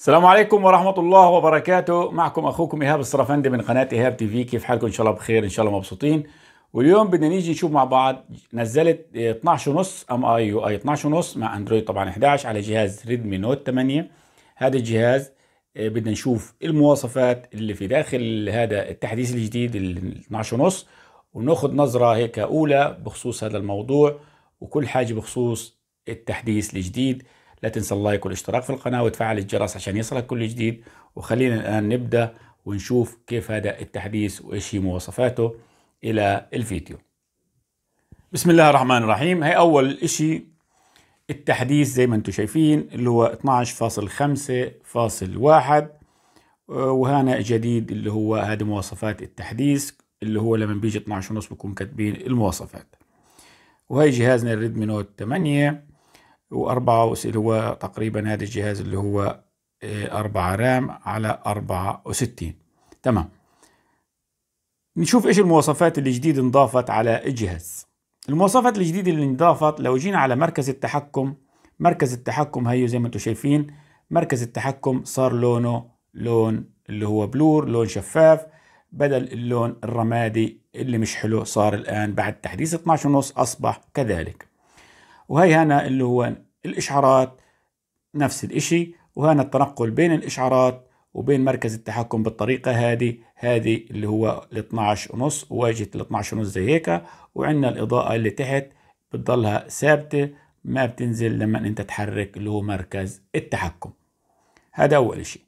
السلام عليكم ورحمة الله وبركاته معكم أخوكم إيهاب الصرفندي من قناة إيهاب تي في كيف حالكم إن شاء الله بخير إن شاء الله مبسوطين واليوم بدنا نيجي نشوف مع بعض نزلت 12 ونص ام اي يو اي 12 ونص مع اندرويد طبعا 11 على جهاز ريدمي نوت 8 هذا الجهاز آه، بدنا نشوف المواصفات اللي في داخل هذا التحديث الجديد ال ونص وناخذ نظرة هيك أولى بخصوص هذا الموضوع وكل حاجة بخصوص التحديث الجديد لا تنسى اللايك والاشتراك في القناة وتفعل الجرس عشان يصلك كل جديد وخلينا الآن نبدأ ونشوف كيف هذا التحديث وإيش هي مواصفاته إلى الفيديو بسم الله الرحمن الرحيم هي أول إشي التحديث زي ما انتم شايفين اللي هو 12.5.1 وهنا جديد اللي هو هذه مواصفات التحديث اللي هو لما بيجي 12 ونص بكون كاتبين المواصفات وهي جهازنا الريدمي نوت 8 وأربعة اللي هو تقريبا هذا الجهاز اللي هو آه، أربعة رام على أربعة وستين تمام نشوف إيش المواصفات الجديدة انضافت على الجهاز المواصفات الجديدة اللي انضافت لو جينا على مركز التحكم مركز التحكم هيو زي ما انتم شايفين مركز التحكم صار لونه لون اللي هو بلور لون شفاف بدل اللون الرمادي اللي مش حلو صار الآن بعد تحديث 12 ونص أصبح كذلك وهي هنا اللي هو الإشعارات نفس الإشي وهنا التنقل بين الإشعارات وبين مركز التحكم بالطريقة هذه هذه اللي هو ال 12 ونص واجهة ال 12 ونص زي هيك وعندنا الإضاءة اللي تحت بتضلها ثابتة ما بتنزل لما أنت تحرك اللي هو مركز التحكم هذا أول إشي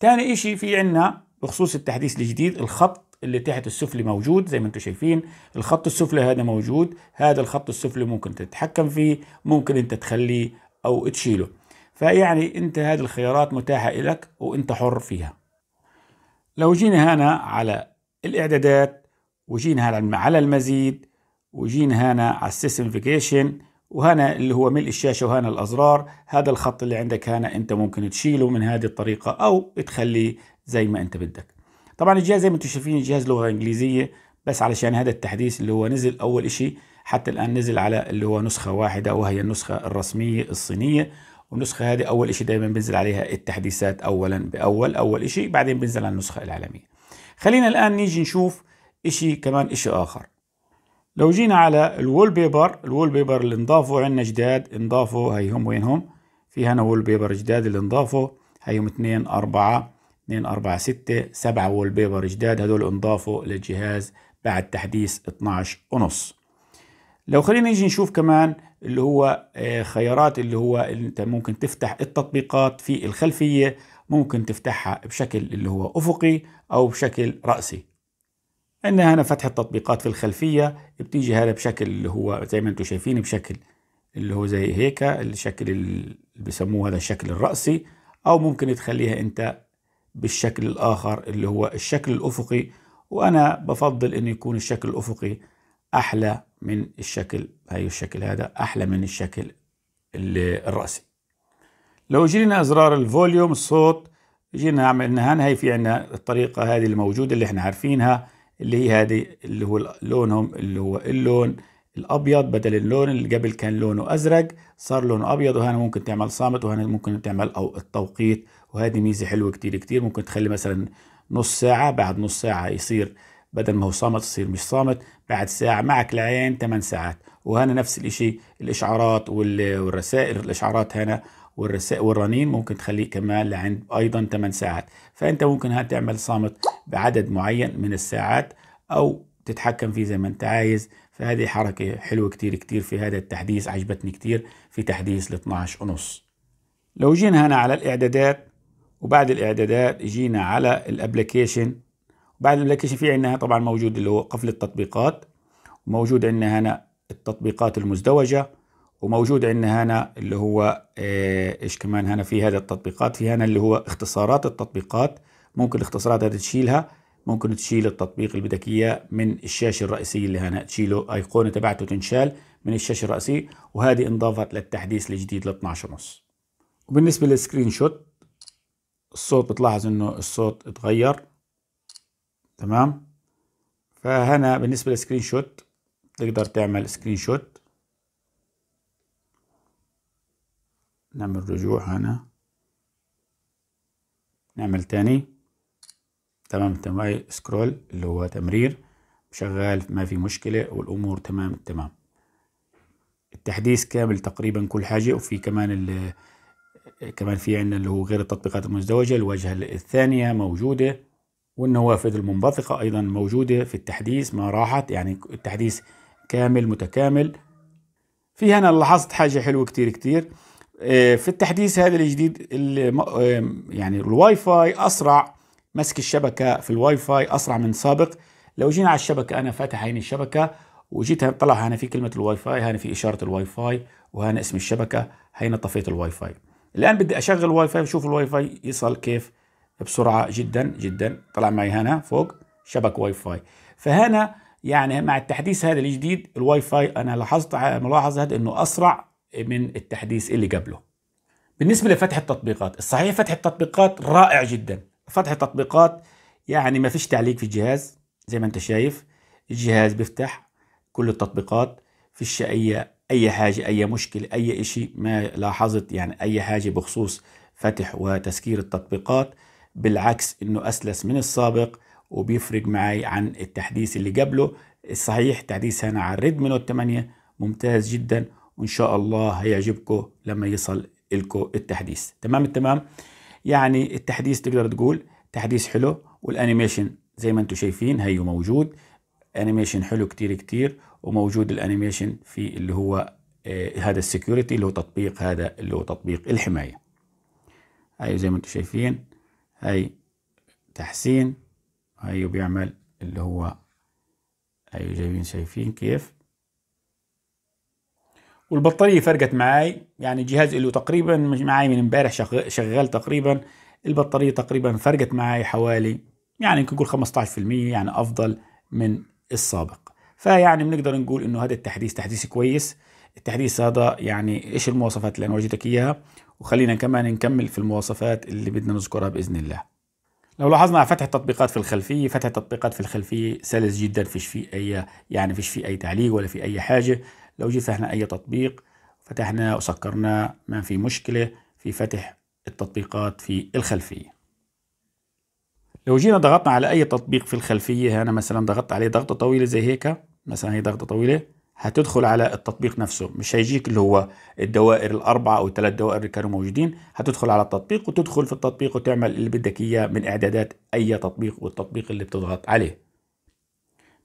تاني إشي في عندنا بخصوص التحديث الجديد الخط اللي تحت السفلي موجود زي ما انتم شايفين الخط السفلي هذا موجود هذا الخط السفلي ممكن تتحكم فيه ممكن انت تخليه او تشيله فيعني انت هذه الخيارات متاحة لك وانت حر فيها لو جينا هنا على الاعدادات وجينا هنا على المزيد وجينا هنا على السيسنفيكيشن وهنا اللي هو ملء الشاشة وهنا الأزرار هذا الخط اللي عندك هنا أنت ممكن تشيله من هذه الطريقة أو تخليه زي ما أنت بدك طبعا الجهاز زي ما انتم شايفين الجهاز لغه انجليزيه بس علشان هذا التحديث اللي هو نزل اول شيء حتى الان نزل على اللي هو نسخه واحده وهي النسخه الرسميه الصينيه والنسخه هذه اول شيء دائما بينزل عليها التحديثات اولا باول اول شيء بعدين بينزل على النسخه العالميه خلينا الان نيجي نشوف شيء كمان شيء اخر لو جينا على الول بيبر الول بيبر اللي انضافوا عندنا جداد انضافوا هي هم وين هم في هنا وول بيبر جداد اللي انضافوا هيهم 2 4 2 4 6 7 وول بيبر جداد هدول انضافوا للجهاز بعد تحديث 12 ونص لو خلينا نيجي نشوف كمان اللي هو آه، خيارات اللي هو انت ممكن تفتح التطبيقات في الخلفية ممكن تفتحها بشكل اللي هو افقي او بشكل رأسي عندنا هنا فتح التطبيقات في الخلفية بتيجي هذا بشكل اللي هو زي ما انتم شايفين بشكل اللي هو زي هيك الشكل اللي بسموه هذا الشكل الرأسي او ممكن تخليها انت بالشكل الآخر اللي هو الشكل الأفقي وأنا بفضل أن يكون الشكل الأفقي أحلى من الشكل هاي الشكل هذا أحلى من الشكل الرأسي لو جينا أزرار الفوليوم الصوت جينا عملنا هنا هي في عندنا الطريقة هذه الموجودة اللي احنا عارفينها اللي هي هذه اللي هو لونهم اللي هو اللون الأبيض بدل اللون اللي قبل كان لونه أزرق صار لونه أبيض وهنا ممكن تعمل صامت وهنا ممكن تعمل أو التوقيت وهذه ميزه حلوه كتير كتير ممكن تخلي مثلا نص ساعه بعد نص ساعه يصير بدل ما هو صامت يصير مش صامت بعد ساعه معك العين 8 ساعات وهنا نفس الشيء الاشعارات والرسائل الاشعارات هنا والرسائل والرنين ممكن تخليه كمان لعند ايضا 8 ساعات فانت ممكن هات تعمل صامت بعدد معين من الساعات او تتحكم فيه زي ما انت عايز فهذه حركة حلوة كتير كتير في هذا التحديث عجبتني كتير في تحديث ل 12 ونص لو جينا هنا على الاعدادات وبعد الاعدادات جينا على الابلكيشن بعد الابلكيشن في عندنا طبعا موجود اللي هو قفل التطبيقات وموجود عندنا هنا التطبيقات المزدوجه وموجود عندنا هنا اللي هو آه، ايش كمان هنا في هذا التطبيقات في هنا اللي هو اختصارات التطبيقات ممكن الاختصارات هذه تشيلها ممكن تشيل التطبيق اللي بدك اياه من الشاشه الرئيسيه اللي هنا تشيله ايقونه تبعته تنشال من الشاشه الرئيسيه وهذه انضافت للتحديث الجديد ل 12 ونص وبالنسبه للسكرين شوت الصوت بتلاحظ انه الصوت اتغير تمام فهنا بالنسبة للسكرين شوت تقدر تعمل سكرين شوت نعمل رجوع هنا نعمل تاني تمام تمام سكرول اللي هو تمرير شغال ما في مشكلة والأمور تمام التمام التحديث كامل تقريبا كل حاجة وفي كمان كمان في عندنا اللي هو غير التطبيقات المزدوجة الواجهة الثانية موجودة والنوافذ المنبثقة أيضا موجودة في التحديث ما راحت يعني التحديث كامل متكامل في هنا لاحظت حاجة حلوة كتير كتير آه، في التحديث هذا الجديد آه، يعني الواي فاي أسرع مسك الشبكة في الواي فاي أسرع من سابق لو جينا على الشبكة أنا فاتح هيني الشبكة وجيت طلع هنا في كلمة الواي فاي هنا في إشارة الواي فاي وهنا اسم الشبكة هنا طفيت الواي فاي الآن بدي أشغل واي فاي وشوف الواي فاي يصل كيف بسرعة جدا جدا طلع معي هنا فوق شبك واي فاي فهنا يعني مع التحديث هذا الجديد الواي فاي أنا لاحظت ملاحظة أنه أسرع من التحديث اللي قبله بالنسبة لفتح التطبيقات الصحيح فتح التطبيقات رائع جدا فتح التطبيقات يعني ما فيش تعليق في الجهاز زي ما انت شايف الجهاز بيفتح كل التطبيقات فيش أي اي حاجه اي مشكله اي شيء ما لاحظت يعني اي حاجه بخصوص فتح وتسكير التطبيقات بالعكس انه اسلس من السابق وبيفرق معي عن التحديث اللي قبله الصحيح تحديث هنا على نوت 8 ممتاز جدا وان شاء الله هيعجبكم لما يصل لكم التحديث تمام التمام يعني التحديث تقدر تقول تحديث حلو والانيميشن زي ما انتم شايفين هيو موجود انيميشن حلو كتير كتير وموجود الانيميشن في اللي هو آه، هذا السكيورتي اللي هو تطبيق هذا اللي هو تطبيق الحماية هاي زي ما انتم شايفين هاي تحسين هاي بيعمل اللي هو هاي جايبين شايفين كيف والبطارية فرقت معاي يعني الجهاز اللي تقريبا معاي من امبارح شغال تقريبا البطارية تقريبا فرقت معاي حوالي يعني يمكن نقول 15% يعني افضل من السابق فيعني بنقدر نقول انه هذا التحديث تحديث كويس التحديث هذا يعني ايش المواصفات اللي انا وجدتك اياها وخلينا كمان نكمل في المواصفات اللي بدنا نذكرها باذن الله لو لاحظنا على فتح التطبيقات في الخلفيه فتح التطبيقات في الخلفيه سلس جدا فيش في اي يعني فيش في اي تعليق ولا في اي حاجه لو جيت فتحنا اي تطبيق فتحنا وسكرنا ما في مشكله في فتح التطبيقات في الخلفيه لو جينا ضغطنا على اي تطبيق في الخلفيه هنا مثلا ضغطت عليه ضغطه طويله زي هيك مثلا هي ضغطه طويله هتدخل على التطبيق نفسه مش هيجيك اللي هو الدوائر الاربعه او الثلاث دوائر اللي كانوا موجودين هتدخل على التطبيق وتدخل في التطبيق وتعمل اللي بدك اياه من اعدادات اي تطبيق والتطبيق اللي بتضغط عليه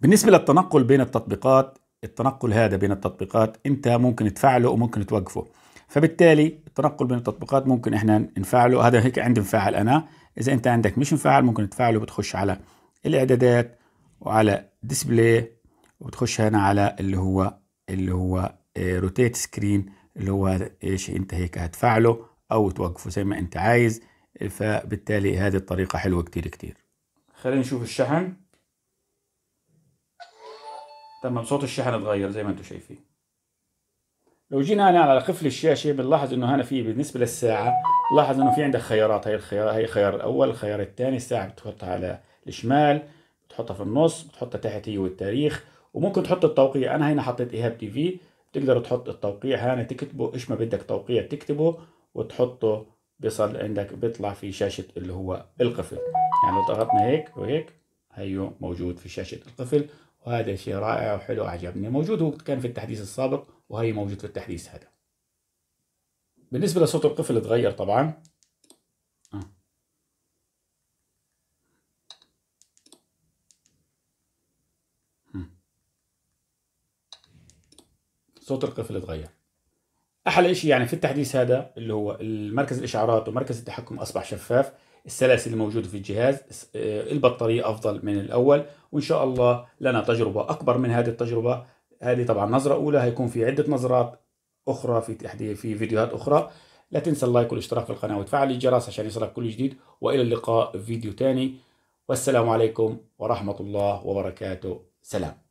بالنسبه للتنقل بين التطبيقات التنقل هذا بين التطبيقات انت ممكن تفعله وممكن توقفه فبالتالي التنقل بين التطبيقات ممكن احنا نفعله هذا هيك عندي مفعل انا اذا انت عندك مش مفعل ممكن تفعله بتخش على الاعدادات وعلى ديسبلاي وتخش هنا على اللي هو اللي هو روتيت آه، سكرين اللي هو ايش انت هيك هتفعله او توقفه زي ما انت عايز فبالتالي هذه الطريقة حلوة كتير كتير خلينا نشوف الشحن تمام صوت الشحن اتغير زي ما انتم شايفين لو جينا هنا على قفل الشاشه بنلاحظ انه هنا في بالنسبه للساعه لاحظ انه في عندك خيارات هي الخيار هي الخيار الاول الخيار الثاني الساعه بتحطها على الشمال بتحطها في النص بتحطها تحت هي والتاريخ وممكن تحط التوقيع انا هنا حطيت ايهاب تي في بتقدر تحط التوقيع هنا تكتبه ايش ما بدك توقيع تكتبه وتحطه بيصل عندك بيطلع في شاشه اللي هو القفل يعني لو ضغطنا هيك وهيك هيو موجود في شاشه القفل وهذا شيء رائع وحلو أعجبني موجود هو كان في التحديث السابق وهي موجود في التحديث هذا بالنسبة لصوت القفل اتغير طبعا صوت القفل اتغير احلى شيء يعني في التحديث هذا اللي هو مركز الاشعارات ومركز التحكم اصبح شفاف السلاسل الموجوده في الجهاز آه، البطاريه افضل من الاول وان شاء الله لنا تجربه اكبر من هذه التجربه هذه طبعا نظره اولى هيكون في عده نظرات اخرى في تحديث في فيديوهات اخرى لا تنسى اللايك والاشتراك في القناه وتفعل الجرس عشان يصلك كل جديد والى اللقاء في فيديو ثاني والسلام عليكم ورحمه الله وبركاته سلام